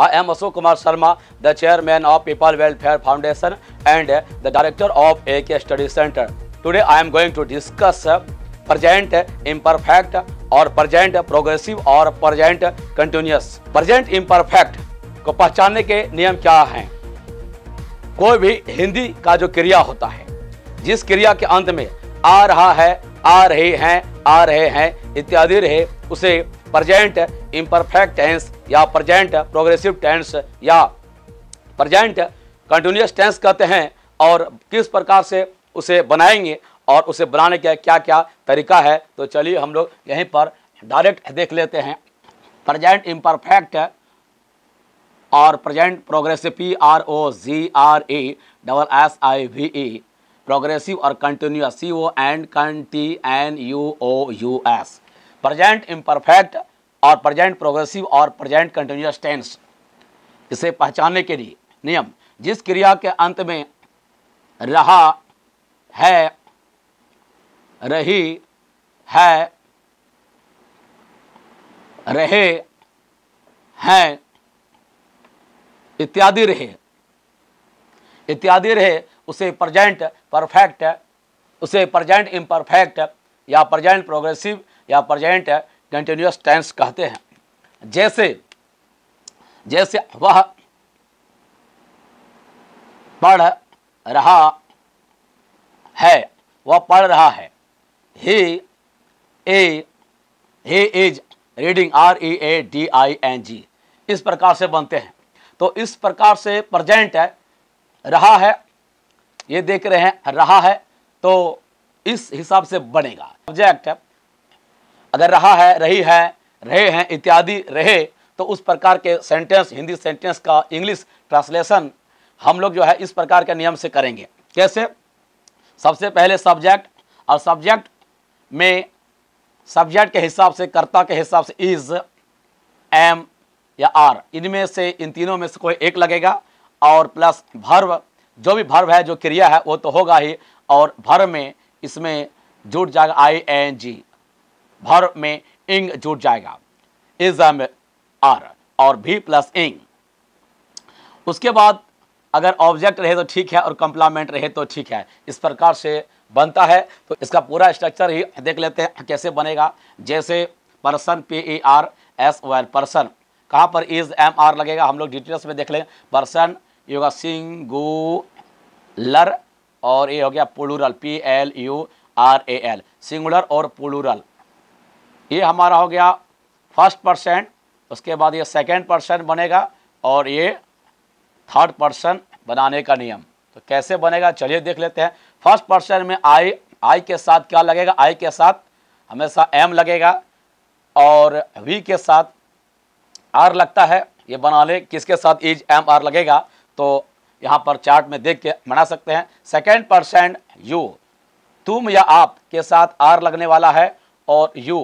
I am Ashok Kumar Sharma the chairman of people welfare foundation and the director of A K study centre today I am going to discuss present imperfect और present progressive और present continuous present imperfect को पहचानने के नियम क्या हैं कोई भी हिंदी का जो क्रिया होता है जिस क्रिया के अंत में आ रहा है आ रही हैं आ रहे हैं इत्यादि रहे उसे प्रजेंट इम्परफेक्ट टेंस या प्रजेंट प्रोग्रेसिव टेंस या प्रजेंट कंटिन्यूस टेंस कहते हैं और किस प्रकार से उसे बनाएंगे और उसे बनाने का क्या क्या तरीका है तो चलिए हम लोग यहीं पर डायरेक्ट देख लेते हैं प्रजेंट इम्परफेक्ट और present progressive P R O G R E double S I V E progressive और कंटिन्यूस सी ओ एंड कंटी N U O U S present imperfect और प्रजेंट प्रोग्रेसिव और प्रजेंट कंटिन्यूस टेंस इसे पहचानने के लिए नियम जिस क्रिया के अंत में रहा है रही है रहे हैं इत्यादि रहे इत्यादि रहे उसे प्रजेंट परफेक्ट उसे प्रजेंट इम्परफेक्ट या प्रजेंट प्रोग्रेसिव या प्रजेंट है कंटिन्यूस टेंस कहते हैं जैसे जैसे वह पढ़ रहा है वह पढ़ रहा है he a he is reading R E A D I N G इस प्रकार से बनते हैं तो इस प्रकार से प्रजेंट है रहा है ये देख रहे हैं रहा है तो इस हिसाब से बनेगा सब्जेक्ट अगर रहा है रही है रहे हैं इत्यादि रहे तो उस प्रकार के सेंटेंस हिंदी सेंटेंस का इंग्लिश ट्रांसलेशन हम लोग जो है इस प्रकार के नियम से करेंगे कैसे सबसे पहले सब्जेक्ट और सब्जेक्ट में सब्जेक्ट के हिसाब से कर्ता के हिसाब से इज एम या आर इनमें से इन तीनों में से कोई एक लगेगा और प्लस भर्व जो भी भर्व है जो क्रिया है वो तो होगा ही और भर्व में इसमें जुट जाएगा आई एन जी भर में इंग जुड़ जाएगा इज आर और भी प्लस इंग उसके बाद अगर ऑब्जेक्ट रहे तो ठीक है और कंप्लामेंट रहे तो ठीक है इस प्रकार से बनता है तो इसका पूरा स्ट्रक्चर ही देख लेते हैं कैसे बनेगा जैसे person P E R S O L person कहाँ पर इज एम आर लगेगा हम लोग डिटेल्स में देख लें पर्सन ये होगा लर और ये हो गया plural P L U R A L singular और पुलूरल ये हमारा हो गया फर्स्ट पर्सन उसके बाद ये सेकेंड पर्सन बनेगा और ये थर्ड पर्सन बनाने का नियम तो कैसे बनेगा चलिए देख लेते हैं फर्स्ट पर्सन में आई आई के साथ क्या लगेगा आई के साथ हमेशा एम लगेगा और वी के साथ आर लगता है ये बना ले किसके साथ इज एम आर लगेगा तो यहाँ पर चार्ट में देख के बना सकते हैं सेकेंड पर्सन यू तुम या आप के साथ आर लगने वाला है और you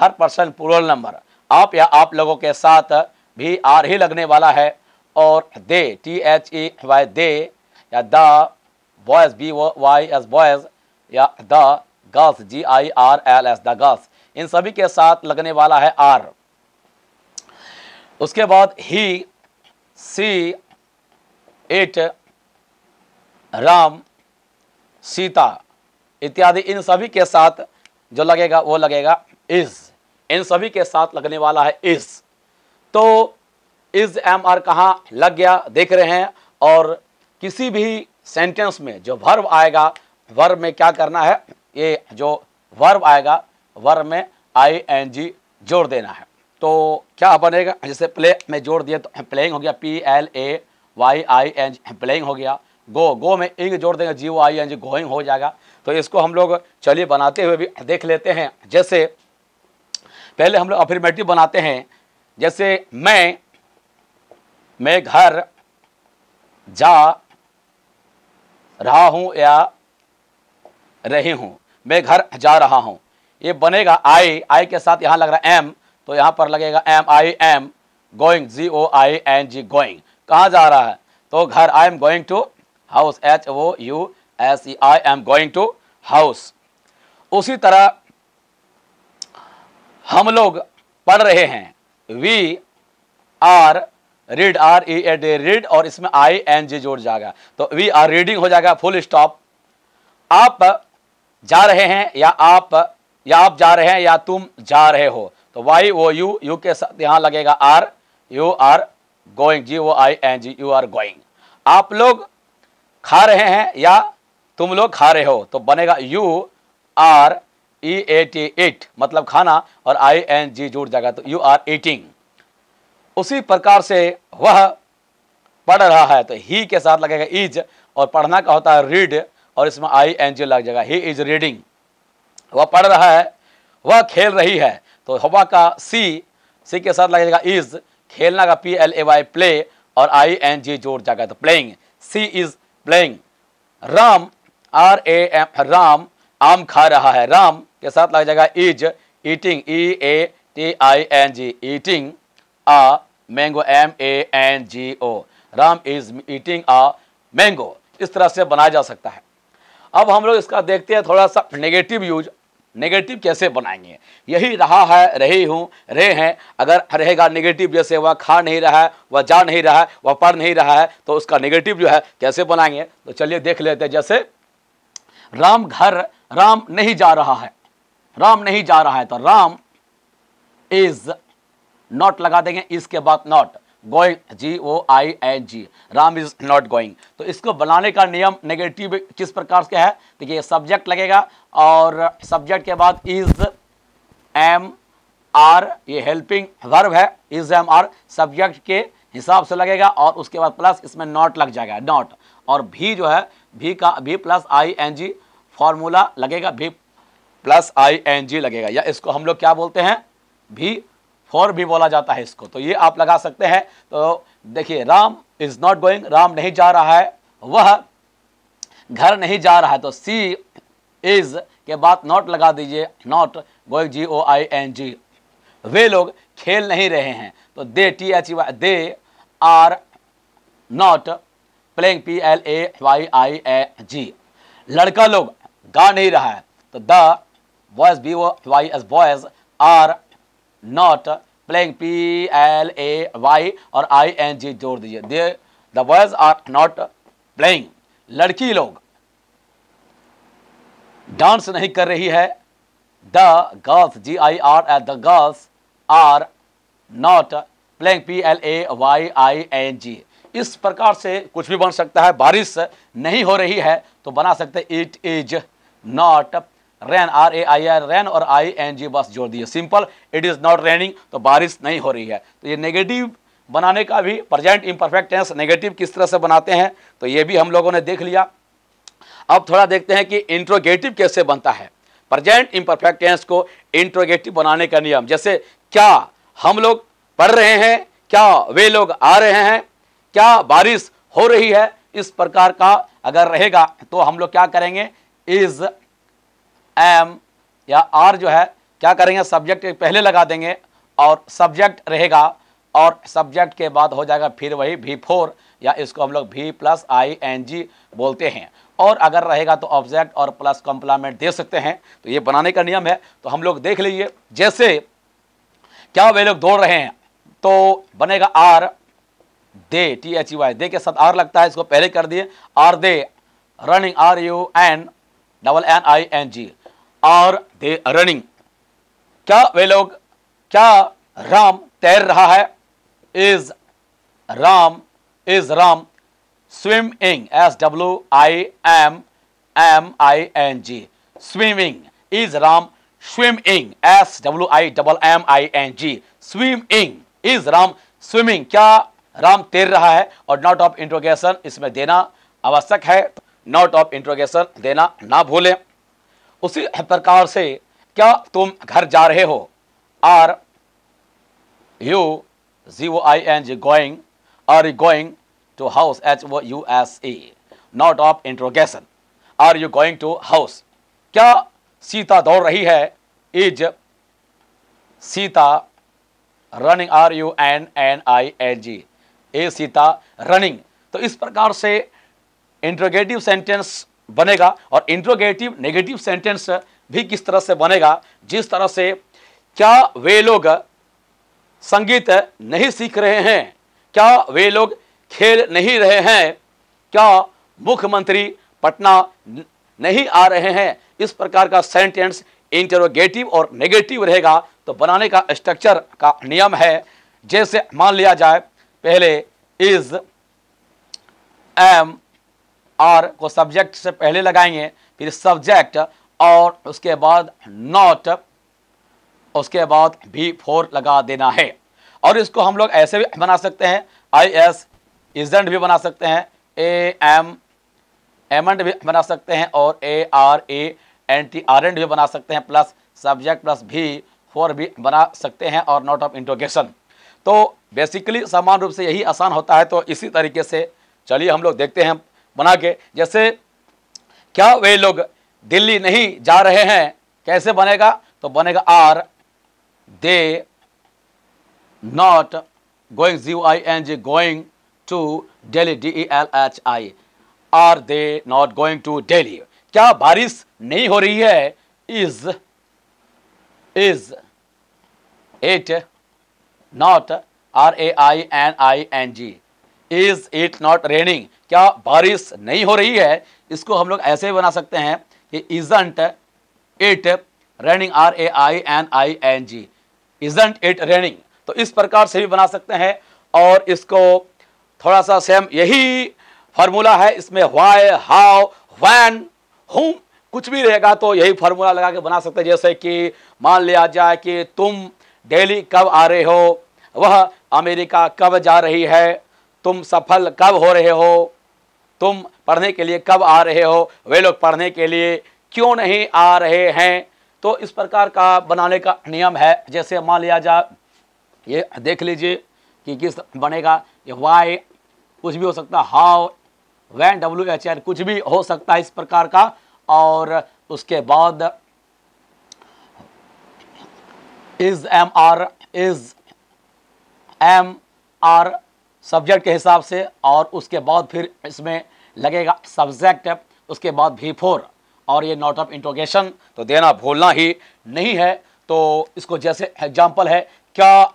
third person plural number आप या आप लोगों के साथ भी आर ही लगने वाला है और they T H E Y they या the boys B Y S boys या the girls G I R L S the girls इन सभी के साथ लगने वाला है आर उसके बाद he she it Ram Sita इत्यादि इन सभी के साथ जो लगेगा वो लगेगा इज इन सभी के साथ लगने वाला है इज तो इज एम आर कहाँ लग गया देख रहे हैं और किसी भी सेंटेंस में जो वर्ब आएगा वर्ब में क्या करना है ये जो वर्ब आएगा वर्ब में आई एन जी जोड़ देना है तो क्या बनेगा जैसे प्ले में जोड़ दिया तो प्लेइंग हो गया P L A Y I N playing हो गया गो गो में इंग जोड़ देंगे जी O I N G going हो जाएगा तो इसको हम लोग चलिए बनाते हुए भी देख लेते हैं जैसे पहले हम लोग अफर्मेटिव बनाते हैं जैसे मैं मैं घर जा रहा हूं या रही हूं मैं घर जा रहा हूं ये बनेगा आई आई के साथ यहां लग रहा है एम तो यहां पर लगेगा am I am going G O I N G going कहां जा रहा है तो घर I am going to house H O U S E I am going to house उसी तरह हम लोग पढ़ रहे हैं we are read R E A D A read और इसमें आई एन जी जोड़ जाएगा तो वी आर रीडिंग हो जाएगा फुल स्टॉप आप जा रहे हैं या आप या आप जा रहे हैं या तुम जा रहे हो तो वाई वो यू यू के साथ यहां लगेगा are you are going G O I N G you are going आप लोग खा रहे हैं या तुम लोग खा रहे हो तो बनेगा you are E A T eat मतलब खाना और आई एन जी जुड़ जाएगा तो यू आर एटिंग उसी प्रकार से वह पढ़ रहा है तो ही के साथ लगेगा इज और पढ़ना का होता है रीड और इसमें आई एन जी लग जाएगा ही इज रीडिंग वह पढ़ रहा है वह खेल रही है तो हवा का सी सी के साथ लगेगा इज खेलना का P L A Y play और आई एन जी जोड़ जाएगा तो playing she is playing Ram R A M Ram आम खा रहा है राम के साथ लग जाएगा is eating E A T I N G eating a mango M A N G O Ram is eating a mango इस तरह से बनाया जा सकता है अब हम लोग इसका देखते हैं थोड़ा सा नेगेटिव यूज नेगेटिव कैसे बनाएंगे यही रहा है रही हूँ रहे हैं अगर रहेगा नेगेटिव जैसे वह खा नहीं रहा है वह जा नहीं रहा है वह पढ़ नहीं रहा है तो उसका नेगेटिव जो है कैसे बनाएंगे तो चलिए देख लेते हैं जैसे राम घर राम नहीं जा रहा है राम नहीं जा रहा है तो राम इज नॉट लगा देंगे इसके बाद not going G O I N G Ram is not going तो इसको बनाने का नियम नेगेटिव किस प्रकार से है देखिए सब्जेक्ट लगेगा और सब्जेक्ट के बाद इज एम आर ये हेल्पिंग वर्ब है इज एम आर सब्जेक्ट के हिसाब से लगेगा और उसके बाद प्लस इसमें नॉट लग जाएगा नॉट और भी जो है भी का V plus I N G formula लगेगा भी प्लस आई एन जी लगेगा या इसको हम लोग क्या बोलते हैं भी फोर भी बोला जाता है इसको तो ये आप लगा सकते हैं तो देखिए Ram is not going Ram नहीं जा रहा है वह घर नहीं जा रहा है तो सी इज के बाद नॉट लगा दीजिए not going G O I N G वे लोग खेल नहीं रहे हैं तो they T H Y they are not playing P L A Y I A G लड़का लोग गा नहीं रहा है तो the boys B-O-Y s boys are not playing P L A Y or I N G जोड़ दीजिए दे the boys are not playing लड़की लोग डांस नहीं कर रही है the girls G I R एट the girls are not playing P L A Y I N G इस प्रकार से कुछ भी बन सकता है बारिश नहीं हो रही है तो बना सकते it is not rain R A I R rain और आई एन जी बस जोड़ दिए simple it is not raining तो बारिश नहीं हो रही है तो ये नेगेटिव बनाने का भी प्रजेंट इम्परफेक्ट टेंस नेगेटिव किस तरह से बनाते हैं तो ये भी हम लोगों ने देख लिया अब थोड़ा देखते हैं कि इंट्रोगेटिव कैसे बनता है प्रजेंट इम्परफेक्टेंस टेंस को इंट्रोगेटिव बनाने का नियम जैसे क्या हम लोग पढ़ रहे हैं क्या वे लोग आ रहे हैं क्या बारिश हो रही है इस प्रकार का अगर रहेगा तो हम लोग क्या करेंगे इज एम या आर जो है क्या करेंगे सब्जेक्ट पहले लगा देंगे और सब्जेक्ट रहेगा और सब्जेक्ट के बाद हो जाएगा फिर वही भी फोर या इसको हम लोग भी प्लस आई एन जी बोलते हैं और अगर रहेगा तो ऑब्जेक्ट और प्लस कॉम्प्लामेंट दे सकते हैं तो ये बनाने का नियम है तो हम लोग देख लीजिए जैसे क्या वे लोग दौड़ रहे हैं तो बनेगा are they T H Y they के साथ आर लगता है इसको पहले कर दिए are they running R U N double N I N G are they running क्या वे लोग क्या राम तैर रहा है is Ram is Ram swimming S W I M M I N G swimming is Ram swimming S W I double M I N G swimming is Ram swimming क्या राम तैर रहा है और नॉट ऑफ इंट्रोगेशन इसमें देना आवश्यक है नॉट ऑफ इंट्रोगेशन देना ना भूलें उसी प्रकार से क्या तुम घर जा रहे हो are you G O I N G going are you going to house H O U S A note of interrogation are you going to house क्या सीता दौड़ रही है is Sita running R U N N I N G A Sita running तो इस प्रकार से interrogative sentence बनेगा और इंट्रोगेटिव नेगेटिव सेंटेंस भी किस तरह से बनेगा जिस तरह से क्या वे लोग संगीत नहीं सीख रहे हैं क्या वे लोग खेल नहीं रहे हैं क्या मुख्यमंत्री पटना नहीं आ रहे हैं इस प्रकार का सेंटेंस इंटरोगेटिव और नेगेटिव रहेगा तो बनाने का स्ट्रक्चर का नियम है जैसे मान लिया जाए पहले इज एम आर को सब्जेक्ट से पहले लगाएंगे फिर सब्जेक्ट और उसके बाद नॉट उसके बाद भी फोर लगा देना है और इसको हम लोग ऐसे भी बना सकते हैं आई एस इजेंट भी बना सकते हैं ए एम एंड भी बना सकते हैं और A R A N T R and भी बना सकते हैं plus subject plus V four भी बना सकते हैं और नॉट ऑफ इंट्रोगेशन तो बेसिकली समान रूप से यही आसान होता है तो इसी तरीके से चलिए हम लोग देखते हैं बना के जैसे क्या वे लोग दिल्ली नहीं जा रहे हैं कैसे बनेगा तो बनेगा are they not going G I N G going to Delhi D E L H I are they not going to Delhi क्या बारिश नहीं हो रही है is is it not R A I N I N G is it not raining क्या बारिश नहीं हो रही है इसको हम लोग ऐसे बना सकते हैं कि isn't it raining R A I N I N G isn't it raining तो इस प्रकार से भी बना सकते हैं और इसको थोड़ा सा सेम यही फार्मूला है इसमें वाई हाउ वैन हूम कुछ भी रहेगा तो यही फार्मूला लगा के बना सकते हैं जैसे कि मान लिया जाए कि तुम डेली कब आ रहे हो वह अमेरिका कब जा रही है तुम सफल कब हो रहे हो तुम पढ़ने के लिए कब आ रहे हो वे लोग पढ़ने के लिए क्यों नहीं आ रहे हैं तो इस प्रकार का बनाने का नियम है जैसे मान लिया जा ये देख लीजिए कि किस बनेगा ये वाई कुछ भी हो सकता how when W H N कुछ भी हो सकता है इस प्रकार का और उसके बाद is am are is am are subject के हिसाब से और उसके बाद फिर इसमें लगेगा सब्जेक्ट उसके बाद भी फोर और ये नोट ऑफ इंट्रोगेशन तो देना भूलना ही नहीं है तो इसको जैसे एग्जाम्पल है क्या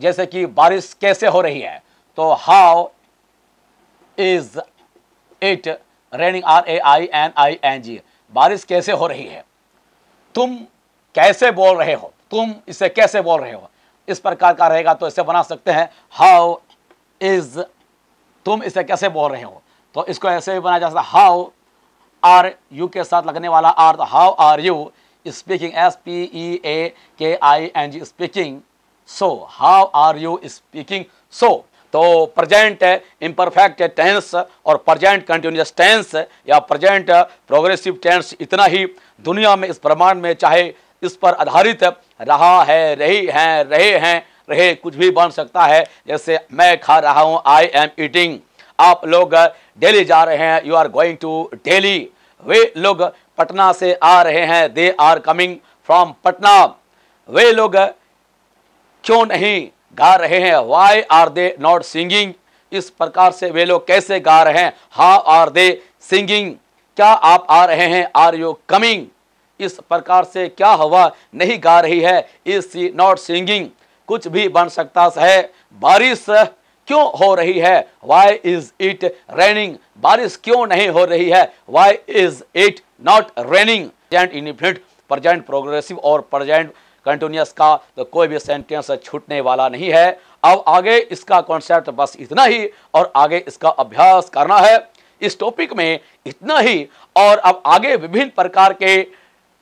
जैसे कि बारिश कैसे हो रही है तो how is it raining R A I N I N G बारिश कैसे हो रही है तुम कैसे बोल रहे हो तुम इसे कैसे बोल रहे हो इस प्रकार का रहेगा तो इसे बना सकते हैं हाउ इज तुम इसे कैसे बोल रहे हो तो इसको ऐसे भी बनाया जा सकता हाउ आर यू के साथ लगने वाला आर तो how are you speaking S P E A K I N G speaking so how are you speaking so तो प्रेजेंट इम्परफेक्ट टेंस और प्रेजेंट कंटिन्यूस टेंस या प्रेजेंट प्रोग्रेसिव टेंस इतना ही दुनिया में इस प्रमाण में चाहे इस पर आधारित रहा है रही हैं रहे हैं रहे कुछ भी बन सकता है जैसे मैं खा रहा हूँ आई एम ईटिंग आप लोग डेली जा रहे हैं you are going to Delhi वे लोग पटना से आ रहे हैं they are coming from Patna वे लोग क्यों नहीं गा रहे हैं why are they not singing इस प्रकार से वे लोग कैसे गा रहे हैं हाउ आर दे सिंगिंग क्या आप आ रहे हैं आर यू कमिंग इस प्रकार से क्या हवा नहीं गा रही है इज सी नॉट सिंगिंग कुछ भी बन सकता है बारिश क्यों हो रही है वाई इज इट रेनिंग बारिश क्यों नहीं हो रही है why is it not raining present infinite present progressive और प्रेजेंट कंटिन्यूस का तो कोई भी सेंटेंस छूटने वाला नहीं है अब आगे इसका कॉन्सेप्ट बस इतना ही और आगे इसका अभ्यास करना है इस टॉपिक में इतना ही और अब आगे विभिन्न प्रकार के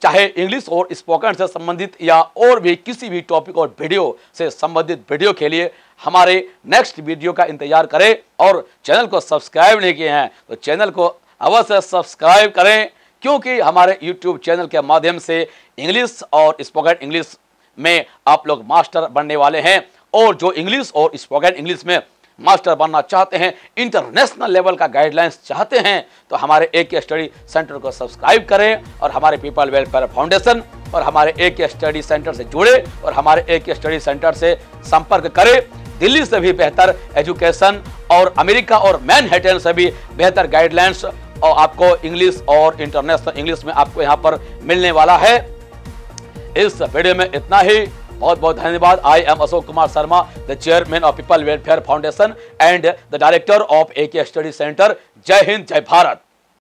चाहे इंग्लिश और स्पोकन से संबंधित या और भी किसी भी टॉपिक और वीडियो से संबंधित वीडियो के लिए हमारे नेक्स्ट वीडियो का इंतजार करें और चैनल को सब्सक्राइब नहीं किए हैं तो चैनल को अवश्य सब्सक्राइब करें क्योंकि हमारे यूट्यूब चैनल के माध्यम से इंग्लिश और स्पोकन इंग्लिश में आप लोग मास्टर बनने वाले हैं और जो इंग्लिश और स्पोकन इंग्लिश में मास्टर बनना चाहते हैं इंटरनेशनल लेवल का गाइडलाइंस चाहते हैं तो हमारे ए के स्टडी सेंटर को सब्सक्राइब करें और हमारे पीपल वेलफेयर फाउंडेशन और हमारे ए के स्टडी सेंटर से जुड़े और हमारे ए के स्टडी सेंटर से संपर्क करें दिल्ली से भी बेहतर एजुकेशन और अमेरिका और मैनहेटन से भी बेहतर गाइडलाइंस और आपको इंग्लिश और इंटरनेशनल इंग्लिश में आपको यहाँ पर मिलने वाला है इस वीडियो में इतना ही बहुत बहुत धन्यवाद I am Ashok Kumar Sharma the chairman of people welfare foundation and the director of A K study centre जय हिंद जय भारत